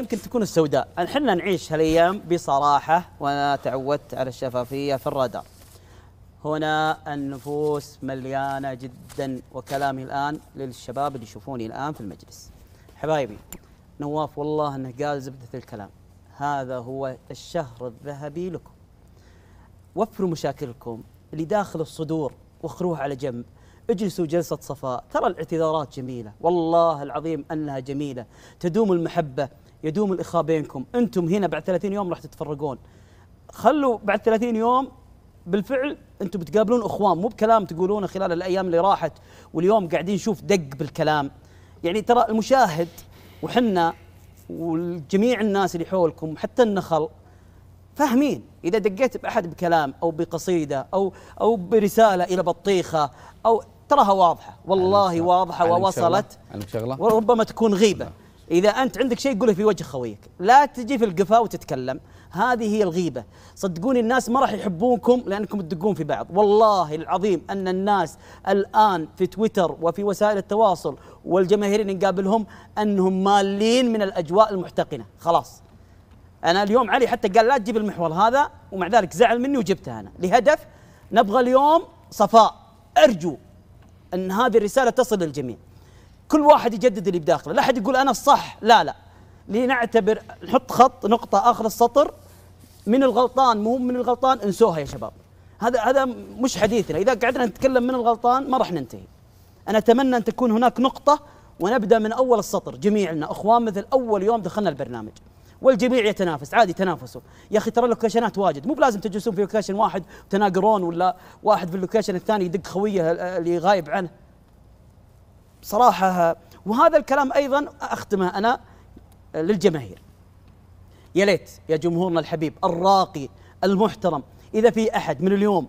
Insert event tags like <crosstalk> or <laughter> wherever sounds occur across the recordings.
يمكن تكون السوداء احنا نعيش هالايام بصراحه وانا تعودت على الشفافيه في الرادار هنا النفوس مليانه جدا وكلامي الان للشباب اللي يشوفوني الان في المجلس حبايبي نواف والله انه قال زبده الكلام هذا هو الشهر الذهبي لكم وفروا مشاكلكم اللي داخل الصدور واخروها على جنب اجلسوا جلسة صفاء ترى الاعتذارات جميلة والله العظيم أنها جميلة تدوم المحبة يدوم الاخاء بينكم انتم هنا بعد 30 يوم راح تتفرقون خلوا بعد 30 يوم بالفعل انتم بتقابلون اخوان مو بكلام تقولونه خلال الايام اللي راحت واليوم قاعدين نشوف دق بالكلام يعني ترى المشاهد وحنا وجميع الناس اللي حولكم حتى النخل فاهمين اذا دقيت باحد بكلام او بقصيده او او برساله الى بطيخه او تراها واضحه والله واضحه ووصلت وربما تكون غيبه إذا أنت عندك شيء قوله في وجه خويك لا تجي في القفا وتتكلم هذه هي الغيبة صدقوني الناس ما راح يحبونكم لأنكم تدقون في بعض والله العظيم أن الناس الآن في تويتر وفي وسائل التواصل والجماهير اللي نقابلهم أنهم مالين من الأجواء المحتقنة خلاص أنا اليوم علي حتى قال لا تجيب المحور هذا ومع ذلك زعل مني وجبته أنا لهدف نبغى اليوم صفاء أرجو أن هذه الرسالة تصل للجميع كل واحد يجدد اللي بداخله لا احد يقول انا الصح لا لا لنعتبر نحط خط نقطه اخر السطر من الغلطان مو من الغلطان انسوها يا شباب هذا هذا مش حديثنا اذا قعدنا نتكلم من الغلطان ما راح ننتهي انا اتمنى ان تكون هناك نقطه ونبدا من اول السطر جميعنا اخوان مثل اول يوم دخلنا البرنامج والجميع يتنافس عادي تنافسوا يا اخي ترى اللوكيشنات واجد مو بلازم تجلسون في لوكيشن واحد وتناقرون ولا واحد في اللوكيشن الثاني يدق خويه اللي غايب عنه صراحة وهذا الكلام أيضا أختمه أنا للجماهير يا ليت يا جمهورنا الحبيب الراقي المحترم إذا في أحد من اليوم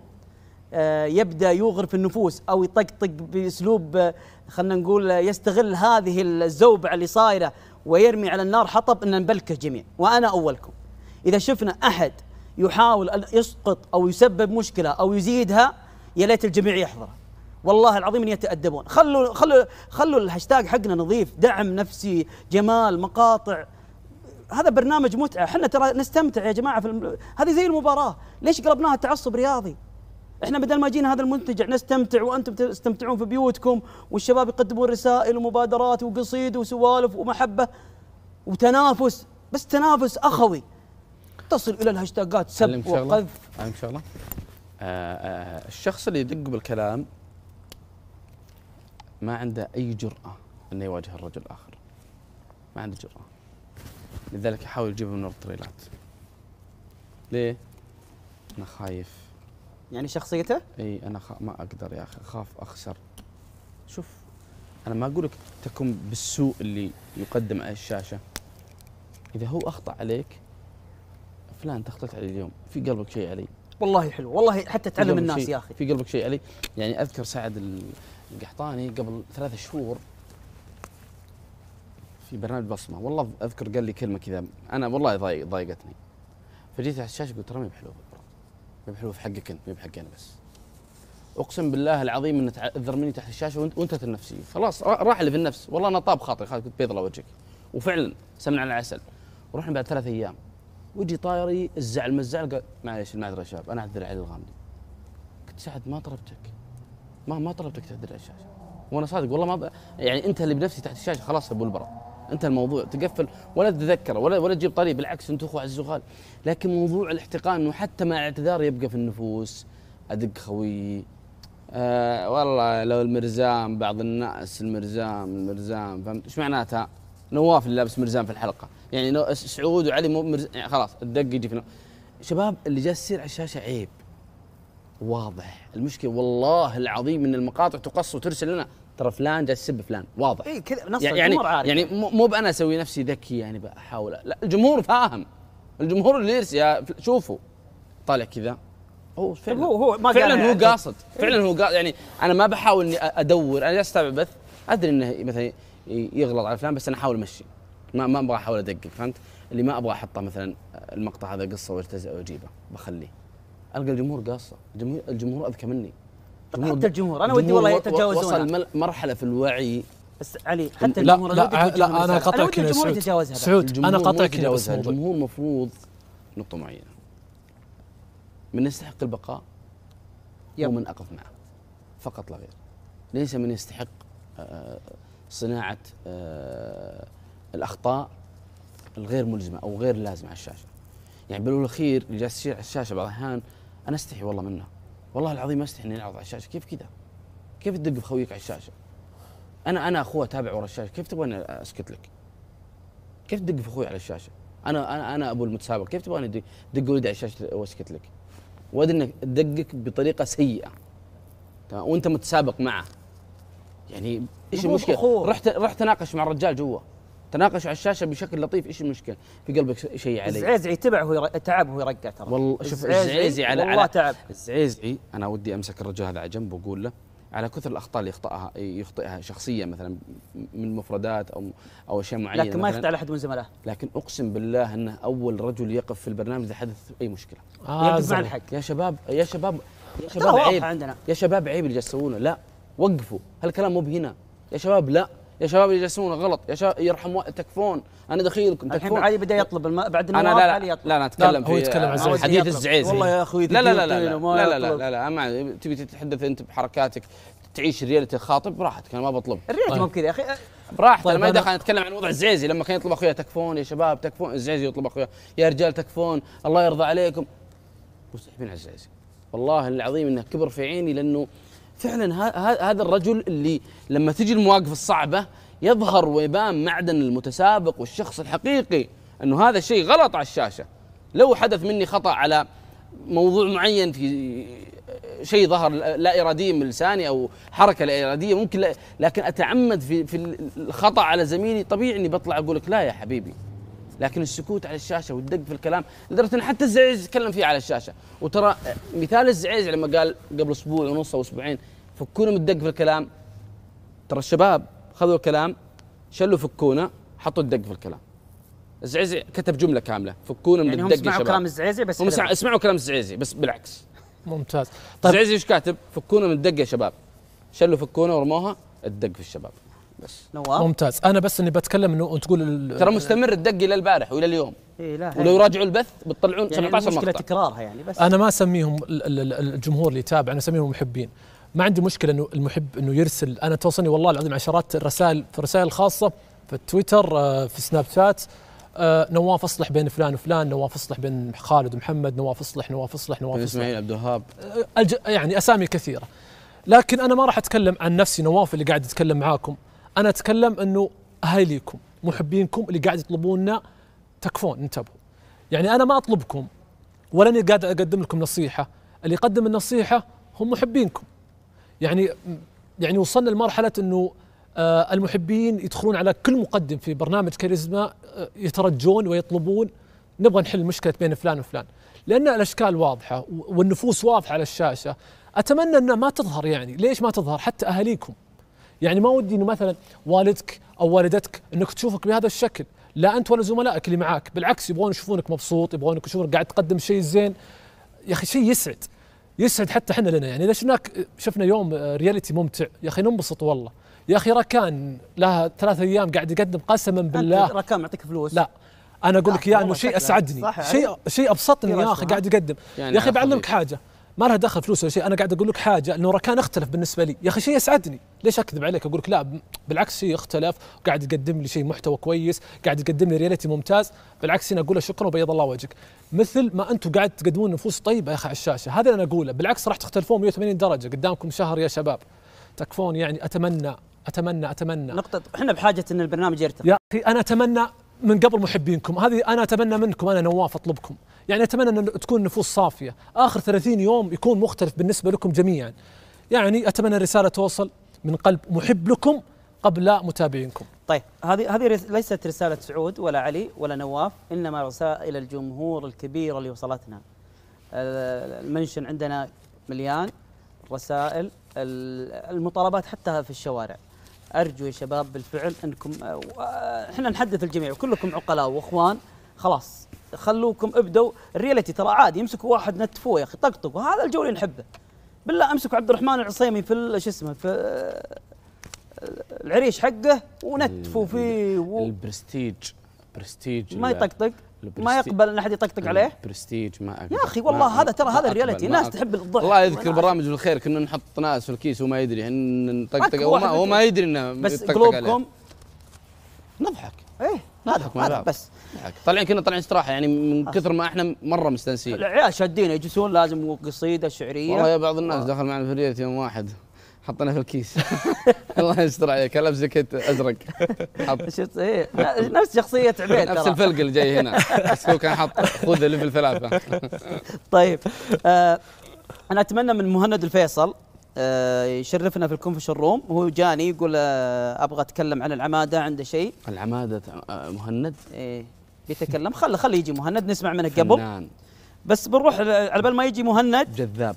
آه، يبدا يوغر في النفوس او يطقطق باسلوب آه، خلينا نقول آه، يستغل هذه الزوبعه اللي صايره ويرمي على النار حطب ان نبلكه جميع وانا اولكم اذا شفنا احد يحاول ان يسقط او يسبب مشكله او يزيدها يا ليت الجميع يحضره والله العظيم ان يتادبون خلوا خلوا خلوا الهاشتاج حقنا نظيف دعم نفسي جمال مقاطع هذا برنامج متعه احنا ترى نستمتع يا جماعه في الم... هذه زي المباراه ليش قلبناها تعصب رياضي احنا بدل ما جينا هذا المنتجع نستمتع وانتم تستمتعون في بيوتكم والشباب يقدمون رسائل ومبادرات وقصيد وسوالف ومحبه وتنافس بس تنافس اخوي تصل الى الهاشتاجات سب وقذف شغله شاء الله آه، آه، آه، الشخص اللي يدق بالكلام ما عنده أي جرأة أنه يواجه الرجل الآخر ما عنده جرأة لذلك يحاول يجيبه من الطريلات ليه؟ أنا خايف يعني شخصيته؟ اي أنا خ... ما أقدر يا أخي أخاف أخسر شوف أنا ما أقول لك تكون بالسوء اللي يقدم على الشاشة إذا هو أخطأ عليك فلان تخطيت علي اليوم في قلبك شيء علي والله حلو والله حتى تعلم الناس يا اخي في قلبك شيء علي يعني اذكر سعد القحطاني قبل ثلاثة شهور في برنامج بصمه والله اذكر قال لي كلمه كذا انا والله ضايق ضايقتني فجيت على الشاشه قلت ترى ما بحلوه ما بحلوه في حقك انت ما بحق انا بس اقسم بالله العظيم ان تعذر مني تحت الشاشه وانتهت النفسيه خلاص راح اللي في النفس والله انا طاب خاطري خلاص كنت بيض الله وجهك وفعلا سمعنا على العسل ورحنا بعد ثلاث ايام ويجي طائري الزعل مزعل قال معليش المعذره يا شباب انا اعذر علي الغامدي قلت سعد ما طلبتك ما ما طلبتك تعدل على الشاشه وانا صادق والله ما ب... يعني انت اللي بنفسي تحت الشاشه خلاص ابو البرد انت الموضوع تقفل ولا تتذكر ولا ولا تجيب طريق بالعكس انت اخو عز وغال لكن موضوع الاحتقان انه حتى مع الاعتذار يبقى في النفوس ادق خوي آه والله لو المرزام بعض الناس المرزام المرزام فهمت ايش معناتها؟ نواف اللي لابس مرزام في الحلقه يعني سعود وعلي مو مرز... يعني خلاص الدق يجي في شباب اللي جالس يصير على الشاشه عيب واضح المشكله والله العظيم ان المقاطع تقص وترسل لنا ترى فلان جالس يسب فلان واضح اي كذا نص يعني-, يعني الجمهور عارف يعني مو بانا اسوي نفسي ذكي يعني بحاول لا الجمهور فاهم الجمهور اللي يرسل شوفوا طالع كذا هو طيب، فعلا هو هو ما فعلا يعني هو قاصد فعلا هو قاصد يعني انا ما بحاول اني ادور انا جالس اتابع بث ادري انه مثلا يغلط على فلان بس انا احاول امشي ما ما ابغى احاول ادقق فهمت اللي ما ابغى احطه مثلا المقطع هذا قصه واجيبه بخليه القى الجمهور قاصه الجمهور, الجمهور اذكى مني حتى الجمهور انا ودي والله يتجاوزون وصل مرحله في الوعي بس علي حتى الجمهور لا لا, لا انا قطعك الجمهور يتجاوزها سعود انا قطعك هنا الجمهور المفروض نقطه معينه من يستحق البقاء يب. ومن اقف معه فقط لا غير ليس من يستحق آه، صناعه آه، الاخطاء الغير ملزمه او غير لازمه على الشاشه يعني بالاخير اللي جالس يصير على الشاشه بعض الاحيان انا استحي والله منه والله العظيم استحي اني اعرض على الشاشه كيف كذا كيف تدق بخويك على الشاشه انا انا اخوه تابع ورا الشاشه كيف تبغاني اسكت لك كيف تدق في اخوي على الشاشه انا انا انا ابو المتسابق كيف تبغاني تدق ولدي على الشاشه واسكت لك واد انك تدقك بطريقه سيئه تمام وانت متسابق معه يعني ايش المشكله رحت رحت تناقش مع الرجال جوا تناقش على الشاشه بشكل لطيف ايش المشكله في قلبك شيء علي الزعيزعي تبع هو تعب وهو يرقع ترى والله شوف الزعيزعي على والله على تعب الزعيزعي انا ودي امسك الرجل هذا على جنب واقول له على كثر الاخطاء اللي يخطئها يخطئها شخصيا مثلا من مفردات او او اشياء معينه لكن ما يخطئ على احد من زملائه لكن اقسم بالله انه اول رجل يقف في البرنامج اذا حدث اي مشكله آه الحق يا شباب يا شباب يا شباب عيب عندنا يا شباب عيب اللي جالس تسوونه لا وقفوا هالكلام مو بهنا يا شباب لا يا شباب اللي غلط يا شباب يرحم تكفون انا دخيلكم تكفون الحين علي بدا يطلب الم... بعد النواب لا لا لا, لا اتكلم هو يتكلم عن حديث الزعيز والله يا اخوي لا لا لا لا لا لا لا لا ما تبي تتحدث انت بحركاتك تعيش الريالتي خاطب براحتك انا ما بطلب الريالتي مو طيب. كذا يا اخي براحتك طيب ما دخل نتكلم عن وضع الزعيزي لما كان يطلب اخويا تكفون يا شباب تكفون الزعيزي يطلب اخويا يا رجال تكفون الله يرضى عليكم مستحبين على الزعيزي والله العظيم انه كبر في عيني لانه فعلا هذا الرجل اللي لما تجي المواقف الصعبه يظهر ويبان معدن المتسابق والشخص الحقيقي انه هذا الشيء غلط على الشاشه لو حدث مني خطا على موضوع معين في شيء ظهر لا اراديا من لساني او حركه لا اراديه ممكن لكن اتعمد في في الخطا على زميلي طبيعي اني بطلع اقول لك لا يا حبيبي لكن السكوت على الشاشه والدق في الكلام لدرجه ان حتى الزعيز تكلم فيه على الشاشه وترى مثال الزعيز لما قال قبل اسبوع ونص او اسبوعين فكونا من الدق في الكلام ترى الشباب خذوا الكلام شلوا فكونا حطوا الدق في الكلام الزعيزي كتب جمله كامله فكونا من يعني الدق اسمعوا كلام الزعيزي بس هم اسمعوا كلام الزعيزي بس بالعكس ممتاز طيب, طيب. الزعيزي ايش كاتب فكونا من الدق يا شباب شلوا فكونا ورموها الدق في الشباب بس نواف ممتاز انا بس اني بتكلم انه تقول ترى مستمر الدق الى البارح والى اليوم إيه لا إيه. ولو يراجعوا البث بتطلعون يعني 17 مقطع مشكله تكرارها يعني بس انا ما اسميهم الجمهور اللي يتابع انا اسميهم محبين ما عندي مشكله انه المحب انه يرسل انا توصلني والله العظيم عشرات الرسائل في الرسائل الخاصه في التويتر آه، في سناب شات آه، نواف اصلح بين فلان وفلان نواف اصلح بين خالد ومحمد نواف اصلح نواف اصلح نواف اصلح اسماعيل عبد الوهاب آه، يعني اسامي كثيره لكن انا ما راح اتكلم عن نفسي نواف اللي قاعد اتكلم معاكم انا اتكلم انه اهاليكم محبينكم اللي قاعد يطلبوننا تكفون انتبهوا يعني انا ما اطلبكم ولا اني قاعد اقدم لكم نصيحه اللي يقدم النصيحه هم محبينكم يعني يعني وصلنا لمرحله انه آه، المحبين يدخلون على كل مقدم في برنامج كاريزما آه، يترجون ويطلبون نبغى نحل مشكله بين فلان وفلان لان الاشكال واضحه والنفوس واضحه على الشاشه اتمنى انها ما تظهر يعني ليش ما تظهر حتى اهاليكم يعني ما ودي انه مثلا والدك او والدتك انك تشوفك بهذا الشكل لا انت ولا زملائك اللي معاك بالعكس يبغون يشوفونك مبسوط يبغونك يشوفونك قاعد تقدم شيء زين يا اخي شيء يسعد يسعد حتى احنا لنا يعني اذا شفناك شفنا يوم رياليتي ممتع يا اخي ننبسط والله يا اخي ركان لها ثلاثة ايام قاعد يقدم قسما بالله ركان معطيك فلوس لا انا اقول لك اياه انه شيء اسعدني شيء أيوه. شيء ابسطني يا اخي قاعد يقدم يعني يا اخي بعلمك حاجه ما لها دخل فلوس ولا شيء انا قاعد اقول لك حاجه انه ركان اختلف بالنسبه لي يا اخي شيء يسعدني ليش اكذب عليك اقول لك لا بالعكس شيء اختلف قاعد يقدم لي شيء محتوى كويس قاعد يقدم لي رياليتي ممتاز بالعكس هنا اقول له شكرا وبيض الله وجهك مثل ما انتم قاعد تقدمون نفوس طيبه يا اخي على الشاشه هذا اللي انا اقوله بالعكس راح تختلفون 180 درجه قدامكم شهر يا شباب تكفون يعني اتمنى اتمنى اتمنى نقطه احنا بحاجه ان البرنامج يرتقي يا اخي انا اتمنى من قبل محبينكم هذه انا اتمنى منكم انا نواف اطلبكم يعني اتمنى ان تكون نفوس صافيه اخر 30 يوم يكون مختلف بالنسبه لكم جميعا يعني اتمنى الرساله توصل من قلب محب لكم قبل متابعينكم طيب هذه هذه ليست رساله سعود ولا علي ولا نواف انما رسائل الجمهور الكبيره اللي وصلتنا المنشن عندنا مليان رسائل المطالبات حتى في الشوارع ارجو يا شباب بالفعل انكم احنا نحدث الجميع وكلكم عقلاء واخوان خلاص خلوكم ابدوا الريالتي ترى عادي يمسكوا واحد نتفوه يا اخي طقطق وهذا الجو اللي نحبه بالله امسكوا عبد الرحمن العصيمي في شو اسمه في العريش حقه ونتفوا فيه و... البرستيج برستيج ما يطقطق ما يقبل ان احد يطقطق عليه برستيج ما أقبل. يا اخي والله هذا ترى هذا الريالتي الناس تحب الضحك الله يذكر برامج الخير كنا نحط ناس في الكيس وما يدري نطقطق هو ما, هو ما يدري انه بس قلوبكم نضحك ايه هذا حكم الباب بس يعني طالعين كنا طالعين استراحه يعني من كثر ما احنا مره مستنسين العيال شادين يجلسون لازم قصيده شعريه والله يا بعض الناس دخل معنا في الرياض يوم واحد حطينا في الكيس <laughs> الله يستر عليك انا زكيت ازرق حط <laughs> ايه نفس شخصيه عبيد نفس الفلق اللي جاي هنا <laughs> بس هو كان حط خذ ليفل ثلاثه طيب آه، انا اتمنى من مهند الفيصل آه، يشرفنا في الكونفشن روم هو جاني يقول آه، ابغى اتكلم عن العماده عنده شيء العماده آه، مهند ايه بيتكلم خله خله يجي مهند نسمع منه قبل بس بنروح على بال ما يجي مهند جذاب